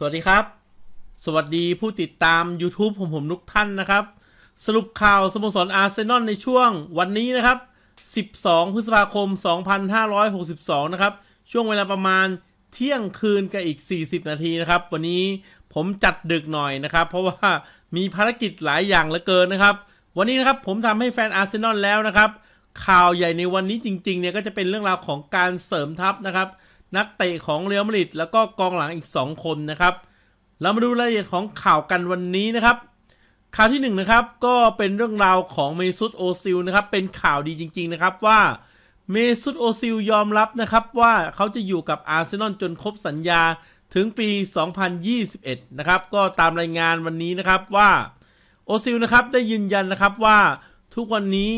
สวัสดีครับ สวัสดีผู้ติดตาม YouTube ผมผมนุกท่านนะครับ สรุปข่าวสโมสรอาร์เซนอลในช่วงวันนี้นะครับ 12 พฤษภาคม 2562 นะครับ ช่วงเวลาประมาณเที่ยงคืนกับอีก 40 นาทีนะครับ วันนี้ผมจัดดึกหน่อยนะครับ เพราะว่ามีภารกิจหลายอย่างเหลือเกินนะครับ วันนี้นะครับผมทำให้แฟนอาร์เซนอลแล้วนะครับข่าวใหญ่ในวันนี้จริง ๆ เนี่ยก็จะเป็นเรื่องราวของการเสริมทัพนะครับนักเตะของเรอัลมาดริดแล้วก็กองหลังอีก 2 คนนะครับ เรามาดูรายละเอียดของข่าวกันวันนี้นะครับ ข่าวที่1นนะครับก็เป็นเรื่องราวของเมซุตโอซิลนะครับ เป็นข่าวดีจริง ๆนะครับว่า เมซุตโอซิลยอมรับนะครับว่าเขาจะอยู่กับอาร์เซนอลจนครบสัญญาถึงปี 2021 นะครับ ก็ตามรายงานวันนี้นะครับว่า โอซิลนะครับได้ยืนยันนะครับว่าทุกวันนี้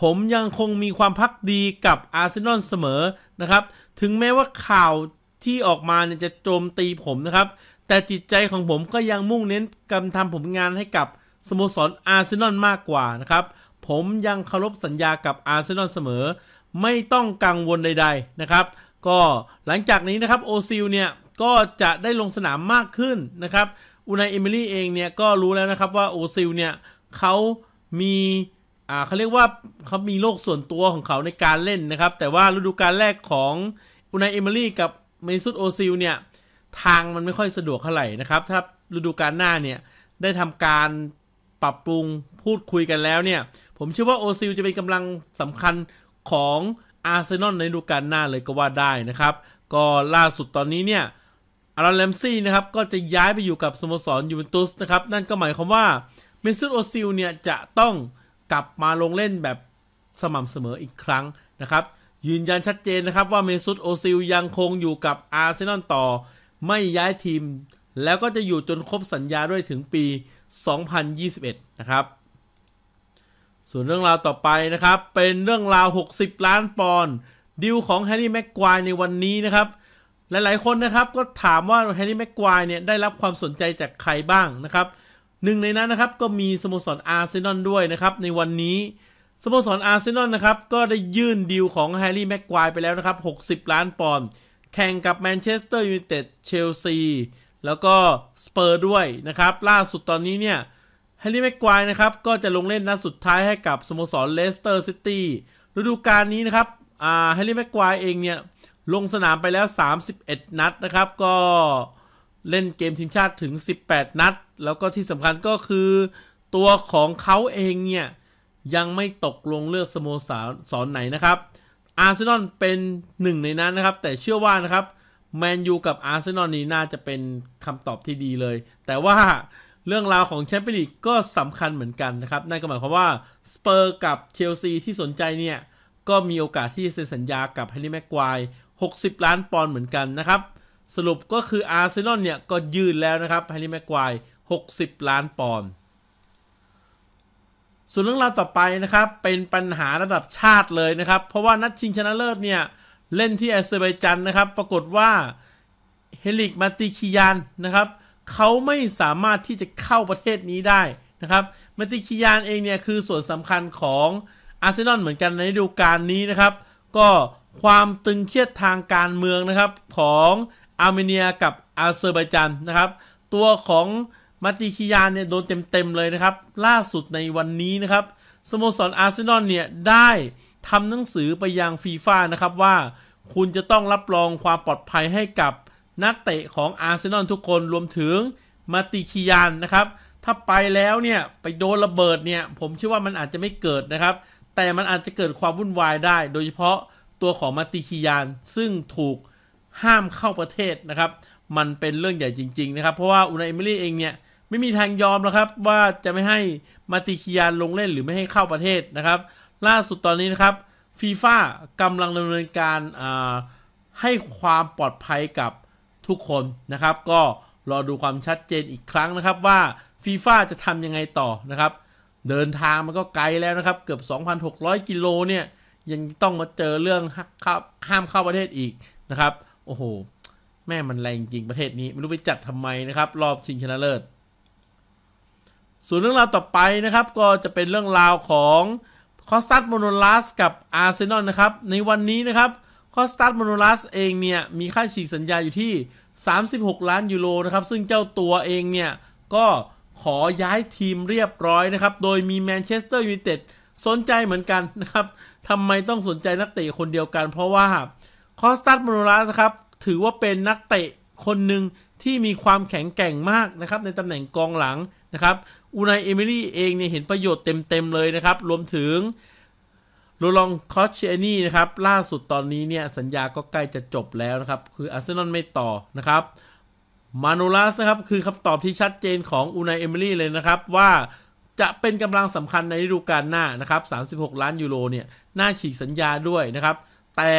ผมยังคงมีความพักดีกับอาร์เซนอลเสมอนะครับถึงแม้ว่าข่าวที่ออกมาเนี่ยจะโจมตีผมนะครับ แต่จิตใจของผมก็ยังมุ่งเน้นการทำผลงานให้กับสโมสรอาร์เซนอลมากกว่านะครับ ผมยังเคารพสัญญากับอาร์เซนอลเสมอ ไม่ต้องกังวลใดๆนะครับ ก็หลังจากนี้นะครับโอซิลเนี่ยก็จะได้ลงสนามมากขึ้นนะครับอุนายเอมิลี่เองเนี่ยก็รู้แล้วนะครับว่าโอซิลเนี่ยเขามีอ่าเขาเรียกว่าเขามีโลกส่วนตัวของเขาในการเล่นนะครับ แต่ว่าฤดูกาลแรกของอุนายเอมิลี่กับเมซุตโอซิลเนี่ยทางมันไม่ค่อยสะดวกเท่าไหร่นะครับ ถ้าฤดูกาลหน้าเนี่ย ได้ทำการปรับปรุงพูดคุยกันแล้วเนี่ย ผมเชื่อว่าโอซิลจะเป็นกำลังสำคัญของอาร์เซนอลในฤดูกาลหน้าเลยก็ว่าได้นะครับ ก็ล่าสุดตอนนี้เนี่ยอารอนแลมซี่นะครับก็จะย้ายไปอยู่กับสโมสรยูเวนตุสนะครับนั่นก็หมายความว่าเมซุตโอซิลเนี่ยจะต้องกลับมาลงเล่นแบบสม่ำเสมออีกครั้งนะครับ ยืนยันชัดเจนนะครับว่าเมซุตโอซิลยังคงอยู่กับอาร์เซนอลต่อ ไม่ย้ายทีมแล้วก็จะอยู่จนครบสัญญาด้วยถึงปี 2021 นะครับ ส่วนเรื่องราวต่อไปนะครับเป็นเรื่องราว 60 ล้านปอนด์ดิวของแฮร์รี่แม็กควายในวันนี้นะครับ หลาย ๆ คนนะครับก็ถามว่าแฮร์รี่แม็กควายเนี่ยได้รับความสนใจจากใครบ้างนะครับหนึ่งในนั้นนะครับก็มีสโมสรอาร์เซนอลด้วยนะครับในวันนี้ สโมสรอาร์เซนอลนะครับก็ได้ยื่นดีลของแฮร์รี่แม็กควายไปแล้วนะครับ 60 ล้านปอนด์แข่งกับแมนเชสเตอร์ยูไนเต็ดเชลซีแล้วก็สเปอร์ด้วยนะครับล่าสุดตอนนี้เนี่ยแฮร์รี่แม็กควายนะครับก็จะลงเล่นนัดสุดท้ายให้กับสโมสรเลสเตอร์ซิตี้ฤดูกาลนี้นะครับแฮร์รี่แม็กควายเองเนี่ยลงสนามไปแล้ว 31 นัดนะครับก็เล่นเกมทีมชาติถึง 18 นัด แล้วก็ที่สำคัญก็คือ ตัวของเขาเองเนี่ย ยังไม่ตกลงเลือกสโมสรสอนไหนนะครับ อาร์เซนอลเป็นหนึ่งในนั้นนะครับ แต่เชื่อว่านะครับ แมนยูกับอาร์เซนอลนี้น่าจะเป็นคำตอบที่ดีเลย แต่ว่าเรื่องราวของแชมเปี้ยนลีกก็สำคัญเหมือนกันนะครับ นั่นก็หมายความว่าสเปอร์กับเชลซีที่สนใจเนี่ยก็มีโอกาสที่จะเซ็นสัญญากับแฮร์รี่แม็กควาย 60 ล้านปอนด์เหมือนกันนะครับสรุปก็คืออาร์เซนอลเนี่ยก็ยืนแล้วนะครับแฮร์รี่แม็กควาย60 ล้านปอนด์ ส่วนเรื่องราวต่อไปนะครับ เป็นปัญหาระดับชาติเลยนะครับ เพราะว่านัดชิงชนะเลิศเนี่ย เล่นที่อาเซอร์ไบจันนะครับ ปรากฏว่าเฮลิกมาติคิยานนะครับ เขาไม่สามารถที่จะเข้าประเทศนี้ได้นะครับ มาติคิยานเองเนี่ยคือส่วนสำคัญของอาร์เซนอลเหมือนกันในฤดูกาลนี้นะครับก็ความตึงเครียดทางการเมืองนะครับของอาร์เมเนียกับอาเซอร์ไบาจานนะครับ ตัวของมาติคิยานเนี่ยโดนเต็มๆเลยนะครับ ล่าสุดในวันนี้นะครับสโมสรอาร์เซนอลเนี่ยได้ทำหนังสือไปยังฟีฟ่านะครับว่า คุณจะต้องรับรองความปลอดภัยให้กับนักเตะของอาร์เซนอลทุกคนรวมถึงมาติคิยานนะครับ ถ้าไปแล้วเนี่ยไปโดนระเบิดเนี่ยผมเชื่อว่ามันอาจจะไม่เกิดนะครับ แต่มันอาจจะเกิดความวุ่นวายได้ โดยเฉพาะตัวของมาติคิยานซึ่งถูกห้ามเข้าประเทศนะครับ มันเป็นเรื่องใหญ่จริง ๆ นะครับ เพราะว่าอุนายเอมิลี่เองเนี่ย ไม่มีทางยอมแล้วครับ ว่าจะไม่ให้มาติคิยานลงเล่นหรือไม่ให้เข้าประเทศนะครับ ล่าสุดตอนนี้นะครับฟีฟ่ากำลังดำเนินการให้ความปลอดภัยกับทุกคนนะครับก็ รอดูความชัดเจนอีกครั้งนะครับว่าฟีฟ่าจะทำยังไงต่อนะครับเดินทางมันก็ไกลแล้วนะครับ เกือบ 2,600กิโลเนี่ยยังต้องมาเจอเรื่องห้ามเข้าประเทศอีกนะครับโอ้โห แม่มันแรงจริงประเทศนี้ ไม่รู้ไปจัดทำไมนะครับ รอบชิงชนะเลิศ ส่วนเรื่องราวต่อไปนะครับ ก็จะเป็นเรื่องราวของคอสตัสโมโนลัสกับอาร์เซนอลนะครับ ในวันนี้นะครับคอสตัสโมโนลัสเองเนี่ย มีค่าฉีกสัญญาอยู่ที่ 36 ล้านยูโรนะครับ ซึ่งเจ้าตัวเองเนี่ย ก็ขอย้ายทีมเรียบร้อยนะครับ โดยมีแมนเชสเตอร์ยูไนเต็ดสนใจเหมือนกันนะครับทำไมต้องสนใจนักเตะคนเดียวกัน เพราะว่าคอสตัสมโนรัสครับ ถือว่าเป็นนักเตะ คนหนึ่งที่มีความแข็งแกร่งมากนะครับ ในตำแหน่งกองหลังนะครับ อูนายเอมิลี่ เองเนี่ย เห็นประโยชน์เต็ม ๆ เลยนะครับ รวมถึง โรลอง คอชเชนี่ นะครับ ล่าสุดตอนนี้เนี่ย สัญญาก็ใกล้จะจบแล้วนะครับ คืออาร์เซนอลไม่ต่อ นะครับมานนลัสนะครับ คือคำตอบที่ชัดเจนของ อูนายเอมิลี่ เลยนะครับ ว่าจะเป็นกำลังสำคัญในฤดูกาลหน้านะครับ36 ล้านยูโร เนี่ย น่าฉีกสัญญาด้วยนะครับ แต่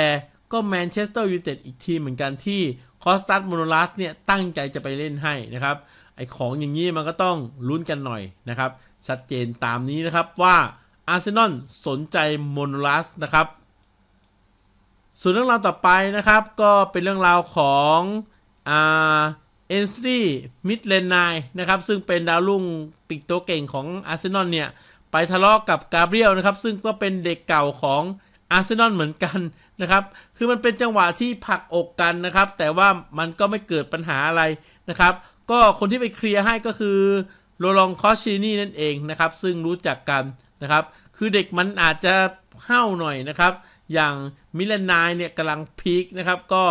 ก็แมนเชสเตอร์ยูไนเต็ดอีกทีเหมือนกันที่คอสตัสโมโนลัสเนี่ยตั้งใจจะไปเล่นให้นะครับไอของอย่างนี้มันก็ต้องลุ้นกันหน่อยนะครับชัดเจนตามนี้นะครับว่า อาร์เซนอลสนใจโมโนลัสนะครับ ส่วนเรื่องราวต่อไปนะครับ ก็เป็นเรื่องราวของเอ็นสตีมิดเลนไนนะครับ ซึ่งเป็นดาวรุ่งปิกตัวเก่งของอาร์เซนอลเนี่ย ไปทะเลาะกกับกาเบรียลนะครับซึ่งก็เป็นเด็กเก่าของอาร์เซนอลเหมือนกันนะครับ คือมันเป็นจังหวะที่ผักอกกันนะครับ แต่ว่ามันก็ไม่เกิดปัญหาอะไรนะครับ ก็คนที่ไปเคลียร์ให้ก็คือ โรลองคอชินี่ นั่นเองนะครับ ซึ่งรู้จักกันนะครับ คือเด็กมันอาจจะเห่าหน่อยนะครับ อย่างมิลานายเนี่ยกำลังพีคนะครับ ก็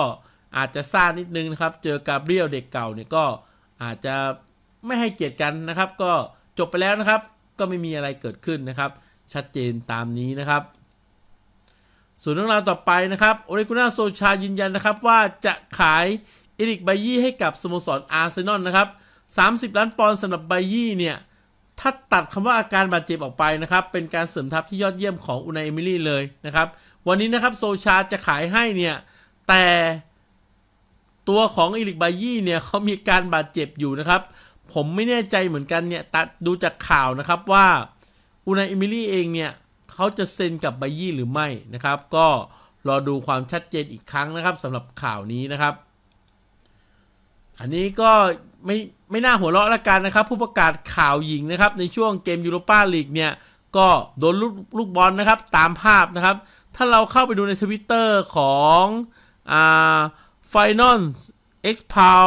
อาจจะซ่านิดนึงนะครับ เจอกาเบรียลเด็กเก่าเนี่ยก็อาจจะไม่ให้เกียรติกันนะครับ ก็จบไปแล้วนะครับ ก็ไม่มีอะไรเกิดขึ้นนะครับ ชัดเจนตามนี้นะครับส่วนเรื่องราวต่อไปนะครับโอเรกุนาโซชา ยืนยันนะครับว่าจะขายเอริกไบยี่ให้กับสโมสรอาร์เซนอลนะครับ 30 ล้านปอนด์สำหรับไบยี่เนี่ย ถ้าตัดคำว่าอาการบาดเจ็บออกไปนะครับ เป็นการเสริมทัพที่ยอดเยี่ยมของอุนายเอมิลี่เลยนะครับ วันนี้นะครับ โซชาจะขายให้เนี่ย แต่ตัวของอิลิกบายี่เนี่ย เขามีการบาดเจ็บอยู่นะครับ ผมไม่แน่ใจเหมือนกันเนี่ย ตัดดูจากข่าวนะครับว่าอุนายเอมิลี่เองเนี่ยเขาจะเซ็นกับไบยี่หรือไม่นะครับ ก็รอดูความชัดเจนอีกครั้งนะครับสำหรับข่าวนี้นะครับ อันนี้ก็ไม่ไม่น่าหัวเราะละกันนะครับ ผู้ประกาศข่าวหญิงนะครับ ในช่วงเกมยูโรปาลีกเนี่ยก็โดนลกลูกบอลนะครับตามภาพนะครับ ถ้าเราเข้าไปดูในทวิตเตอร์ของอ่าไฟนอลเอ็กซ์พาว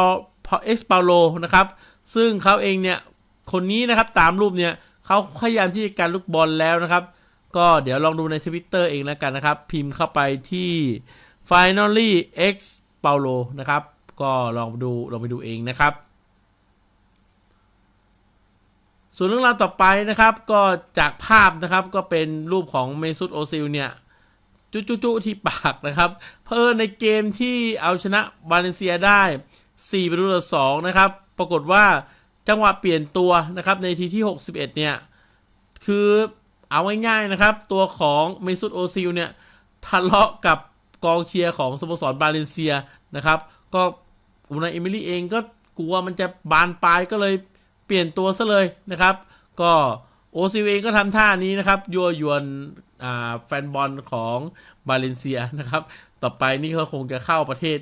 เอ็กซ์พาโลนะครับซึ่งเขาเองเนี่ยคนนี้นะครับตามรูปเนี่ยเขาพยายามที่จะการลูกบอลแล้วนะครับก็เดี๋ยวลองดูในทวิตเตอร์เองแล้วกันนะครับ พิมพ์เข้าไปที่ finally x paulo นะครับ ก็ลองดูลองไปดูเองนะครับ ส่วนเรื่องราวต่อไปนะครับ ก็จากภาพนะครับ ก็เป็นรูปของเมซุตโอซิลเนี่ยจุจุๆที่ปากนะครับ เพิ่นในเกมที่เอาชนะบาเลนเซียได้ 4 ประตูต่อ2นะครับ ปรากฏว่าจังหวะเปลี่ยนตัวนะครับ ในทีที่ 61 เนี่ย คือเอาง่ายๆนะครับตัวของเมซุตโอซิลเนี่ยทะเลาะกับกองเชียร์ของสโมสรบาเลนเซียนะครับ ก็อุนาเอมิลี่เองก็กลัวมันจะบานปลายก็เลยเปลี่ยนตัวซะเลยนะครับ ก็โอซิลเอง ก็ทำท่านี้นะครับยั่วยวนแฟนบอลของ บาเลนเซียนะครับ ต่อไป นี่เขาคงจะเข้าประเทศ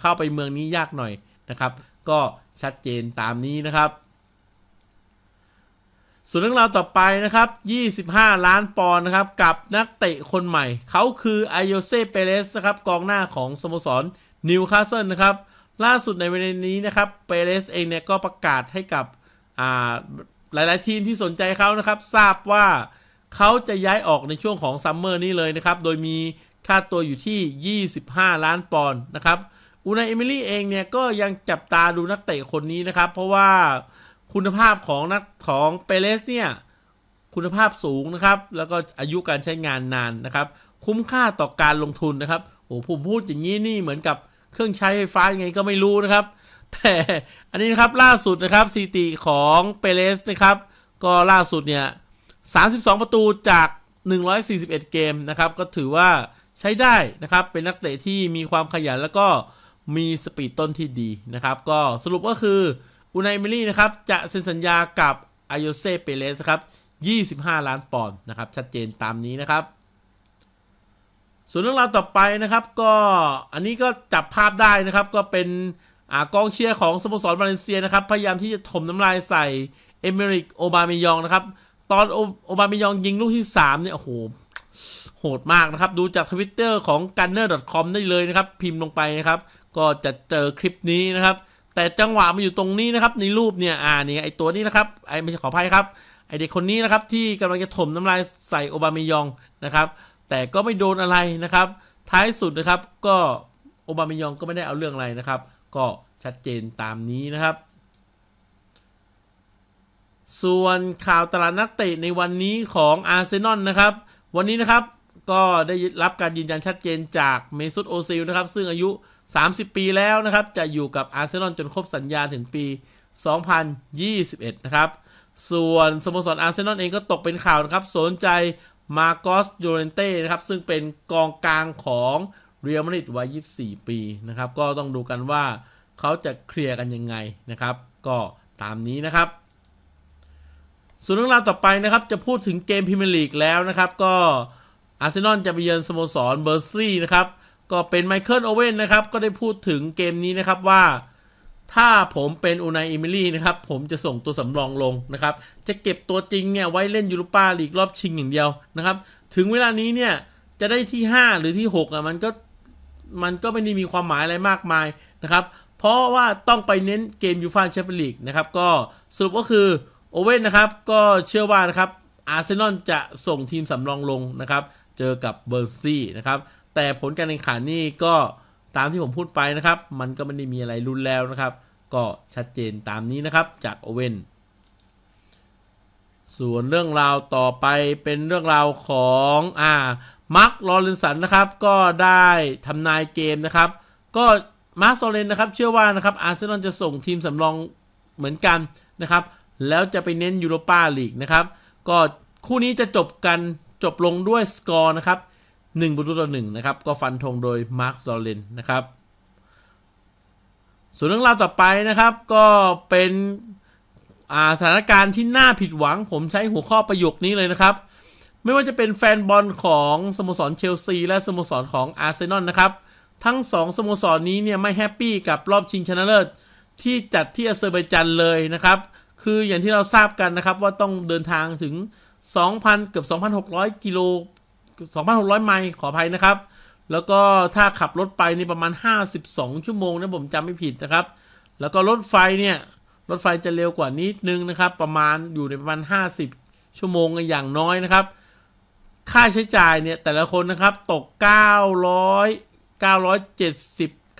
เข้าไปเมืองนี้ยากหน่อยนะครับ ก็ชัดเจนตามนี้นะครับส่วนเรื่องราวต่อไปนะครับ 25 ล้านปอนด์นะครับ กับนักเตะคนใหม่ เขาคือไอโยเซเปเรสนะครับกองหน้าของสโมสรนิวคาสเซิลนะครับ ล่าสุดในวันนี้นะครับเปเรสเองเนี่ยก็ประกาศให้กับหลายๆทีมที่สนใจเขานะครับ ทราบว่าเขาจะย้ายออกในช่วงของซัมเมอร์นี้เลยนะครับ โดยมีค่าตัวอยู่ที่ 25 ล้านปอนด์นะครับอูนายเอมิลี่เองเนี่ยก็ยังจับตาดูนักเตะคนนี้นะครับเพราะว่าคุณภาพของนักของเปเรสเนี่ยคุณภาพสูงนะครับ แล้วก็อายุการใช้งานนานนะครับ คุ้มค่าต่อการลงทุนนะครับโอ้ผมพูดอย่างนี้นี่เหมือนกับเครื่องใช้ไฟฟ้ายังไงก็ไม่รู้นะครับ แต่อันนี้นะครับล่าสุดนะครับสติของเปเรสนะครับก็ล่าสุดเนี่ย32 ประตูจาก 141 เกมนะครับก็ถือว่าใช้ได้นะครับเป็นนักเตะที่มีความขยันแล้วก็มีสปีดต้นที่ดีนะครับ ก็สรุปก็คืออุนายเมลี่นะครับ จะเซ็นสัญญากับอายเซเปเลสครับ 25 ล้านปอนด์นะครับ ชัดเจนตามนี้นะครับ ส่วนเรื่องราวต่อไปนะครับก็อันนี้ก็จับภาพได้นะครับ ก็เป็นอกองเชียร์ของสโมสรบาเลเซียนะครับ พยายามที่จะถมน้ำลายใส่เอเมริกโอบาเมยองนะครับ ตอนโอบาเมยองยิงลูกที่ 3 เนี่ย โอ้โห โหดมากนะครับ ดูจากทวิตเตอร์ของ gunner.com ได้เลยนะครับ พิมพ์ลงไปนะครับ ก็จะเจอคลิปนี้นะครับแต่จังหวะมาอยู่ตรงนี้นะครับในรูปเนี่ยอ่านี่ไอตัวนี้นะครับไอไม่ใช่ขออภัยครับ ไอเด็กคนนี้นะครับที่กำลังจะถมน้ำลายใส่โอบามายองนะครับแต่ก็ไม่โดนอะไรนะครับ ท้ายสุดนะครับก็โอบามายองก็ไม่ได้เอาเรื่องอะไรนะครับ ก็ชัดเจนตามนี้นะครับ ส่วนข่าวตลาดนักเตะในวันนี้ของอาร์เซนอลนะครับวันนี้นะครับก็ได้รับการยืนยันชัดเจนจากเมซุตโอซิลนะครับซึ่งอายุ30 ปีแล้วนะครับ จะอยู่กับอาร์เซนอลจนครบสัญญาถึงปี 2021 นะครับ ส่วนสโมสรอาร์เซนอลเองก็ตกเป็นข่าวนะครับ สนใจมาโกสโยเรนเต้นะครับ ซึ่งเป็นกองกลางของเรียลมาดริดวัย24 ปีนะครับ ก็ต้องดูกันว่าเขาจะเคลียร์กันยังไงนะครับ ก็ตามนี้นะครับ ส่วนเรื่องราวต่อไปนะครับจะพูดถึงเกมพรีเมียร์ลีกแล้วนะครับ ก็อาร์เซนอลจะไปเยือนสโมสรเบอร์ซี่นะครับก็เป็นไมเคิลโอเว่นนะครับ ก็ได้พูดถึงเกมนี้นะครับว่า ถ้าผมเป็นอูนายอิมิลี่นะครับ ผมจะส่งตัวสำรองลงนะครับ จะเก็บตัวจริงเนี่ย ไว้เล่นยูโรปาลีกรอบชิงอย่างเดียวนะครับ ถึงเวลานี้เนี่ย จะได้ที่ 5 หรือที่6อ่ะมันก็ มันก็ไม่ได้มีความหมายอะไรมากมายนะครับ เพราะว่าต้องไปเน้นเกมยูฟ่าแชมเปี้ยนลีกนะครับก็ สรุปก็คือโอเว่นนะครับก็เชื่อว่านะครับอาร์เซนอลจะส่งทีมสำรองลงนะครับ เจอกับเบอร์ซี่นะครับแต่ผลการแข่งขันนี่ก็ตามที่ผมพูดไปนะครับ มันก็ไม่ได้มีอะไรรุนแรงนะครับ ก็ชัดเจนตามนี้นะครับจาก โอเว่นส่วนเรื่องราว ต่อไปเป็นเรื่องราวของอ่ามาร์คลอเรนสันนะครับ ก็ได้ทำนายเกมนะครับ ก็มาร์คโอเลนนะครับเชื่อว่านะครับอาร์เซนอลจะส่งทีมสำรองเหมือนกันนะครับแล้วจะไปเน้นยูโรปาลีกนะครับก็คู่นี้จะจบกันจบลงด้วยสกอร์นะครับ1ประตูต่อ1นะครับก็ฟันธงโดยมาร์คซอลเลนนะครับ ส่วนเรื่องราวต่อไปนะครับก็เป็นสถานการณ์ที่น่าผิดหวังผมใช้หัวข้อประโยคนี้เลยนะครับ ไม่ว่าจะเป็นแฟนบอลของสโมสรเชลซี และสโมสรของอาร์เซนอลนะครับ ทั้ง 2สโมสรนี้เนี่ยไม่แฮปปี้กับรอบชิงชนะเลิศ ที่จัดที่อเซอร์ไบจันเลยนะครับ คืออย่างที่เราทราบกันนะครับว่าต้องเดินทางถึง2,000เกือบ2,600กิโล2,600ไมล์ขออภัยนะครับ แล้วก็ถ้าขับรถไปนี่ประมาณ 52 ชั่วโมงนะผมจำไม่ผิดนะครับ แล้วก็รถไฟเนี่ยรถไฟจะเร็วกว่านิดนึงนะครับประมาณอยู่ในประมาณ50 ชั่วโมงกันอย่างน้อยนะครับ ค่าใช้จ่ายเนี่ยแต่ละคนนะครับตก900 979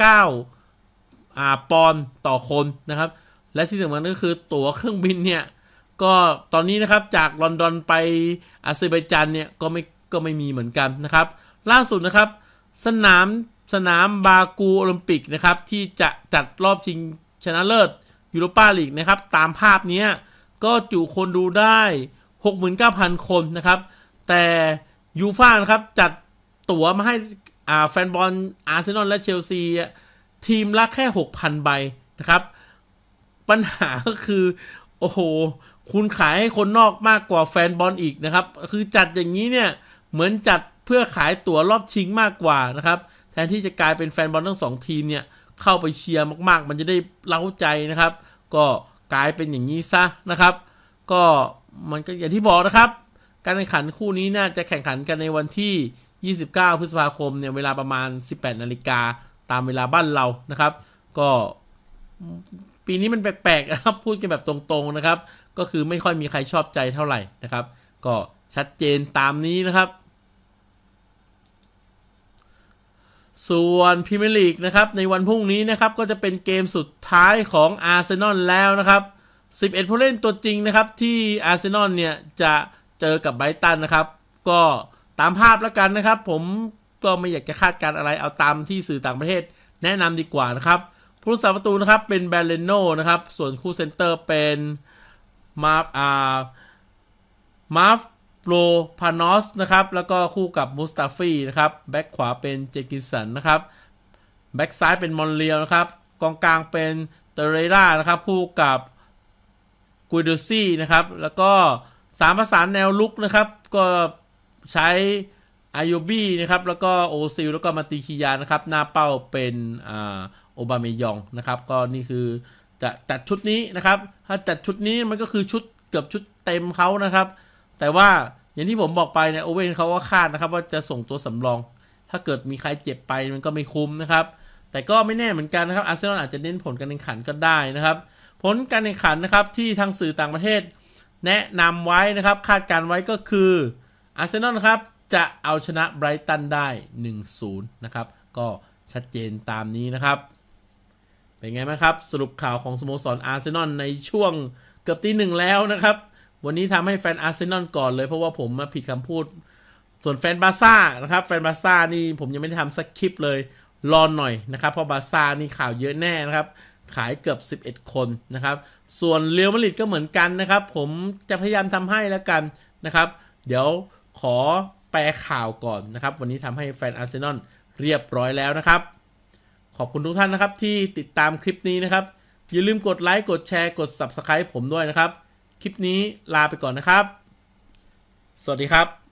อ่าปอนต่อคนนะครับ และที่สำคัญก็คือตั๋วเครื่องบินเนี่ยก็ตอนนี้นะครับจากลอนดอนไปอาเซอร์ไบจันเนี่ยก็ไม่ก็ไม่มีเหมือนกันนะครับ ล่าสุดนะครับ สนามสนามบากูโอลิมปิกนะครับ ที่จะจัดรอบชิงชนะเลิศยูโรปาลีกนะครับ ตามภาพนี้ก็จุคนดูได้69,000 คนนะครับ แต่ยูฟ่านะครับจัด ตั๋วมาให้แฟนบอลอาร์เซนอลและเชลซีทีมละแค่ 6,000 ใบนะครับปัญหาก็คือโอ้โห คุณขายให้คนนอกมากกว่าแฟนบอลอีกนะครับคือจัดอย่างนี้เนี่ยเหมือนจัดเพื่อขายตั๋วรอบชิงมากกว่านะครับ แทนที่จะกลายเป็นแฟนบอลทั้งสองทีมเนี่ย เข้าไปเชียร์มากๆ มันจะได้เล้าใจนะครับ ก็กลายเป็นอย่างนี้ซะนะครับ ก็มันก็ อย่างที่บอกนะครับ การแข่งขันคู่นี้น่าจะแข่งขันกันในวันที่ 29 พฤษภาคมเนี่ยเวลาประมาณ 18 นาฬิกา ตามเวลาบ้านเรานะครับ ก็ปีนี้มันแปลกๆนะครับพูดกันแบบตรง ๆนะครับ ก็คือไม่ค่อยมีใครชอบใจเท่าไหร่นะครับ ก็ชัดเจนตามนี้นะครับส่วนพรีเมียร์ลีกนะครับ ในวันพรุ่งนี้นะครับ ก็จะเป็นเกมสุดท้ายของอาร์เซนอลแล้วนะครับ 11ผู้เล่นตัวจริงนะครับ ที่อาร์เซนอลเนี่ย จะเจอกับไบตันนะครับ ก็ตามภาพแล้วกันนะครับ ผมก็ไม่อยากจะคาดการอะไรเอาตามที่สื่อต่างประเทศ แนะนำดีกว่านะครับ ผู้รักษาประตูนะครับ เป็นแบรเลนโนนะครับ ส่วนคู่เซนเตอร์เป็นมาร์อ่ามาร์โรพานอสนะครับแล้วก็คู่กับมุสตาฟีนะครับ แบ็กขวาเป็นเจกิสันนะครับแบ็กซ้ายเป็นมอนเรียวนะครับกองกลางเป็นเตเรล่านะครับคู่กับกุยดูซี่นะครับแล้วก็สามประสานแนวลุกนะครับก็ใช้อายูบี้นะครับแล้วก็โอซิลแล้วก็มาติคิยานะครับหน้าเป้าเป็นโอบาเมยองนะครับก็นี่คือจะจัดชุดนี้นะครับถ้าจัดชุดนี้มันก็คือชุดเกือบชุดเต็มเขานะครับแต่ว่าอย่างที่ผมบอกไปเนี่ยโอเว่นเขาก็คาดนะครับว่าจะส่งตัวสำรอง ถ้าเกิดมีใครเจ็บไปมันก็ไม่คุ้มนะครับ แต่ก็ไม่แน่เหมือนกันนะครับอาร์เซนอลอาจจะเน้นผลการแข่งขันก็ได้นะครับ ผลการแข่งขันนะครับที่ทางสื่อต่างประเทศ แนะนำไว้นะครับคาดการไว้ก็คืออาร์เซนอลครับ จะเอาชนะไบรตันได้ 1-0 นะครับ ก็ชัดเจนตามนี้นะครับ เป็นไงไหมครับ สรุปข่าวของสโมสรอาร์เซนอลในช่วงเกือบตีหนึ่งแล้วนะครับวันนี้ทำให้แฟนอาร์เซนอลก่อนเลยเพราะว่าผมมาผิดคำพูด ส่วนแฟนบาซ่านะครับแฟนบาซ่านี่ผมยังไม่ได้ทำสักคลิปเลยรอนหน่อยนะครับเพราะบาซ่านี่ข่าวเยอะแน่นะครับ ขายเกือบ 11 คนนะครับ ส่วนเรียวมาริดก็เหมือนกันนะครับ ผมจะพยายามทำให้แล้วกันนะครับ เดี๋ยวขอแปลข่าวก่อนนะครับ วันนี้ทำให้แฟนอาร์เซนอลเรียบร้อยแล้วนะครับขอบคุณทุกท่านนะครับที่ติดตามคลิปนี้นะครับอย่าลืมกดไลค์กดแชร์กด Subscribe ผมด้วยนะครับคลิปนี้ลาไปก่อนนะครับ สวัสดีครับ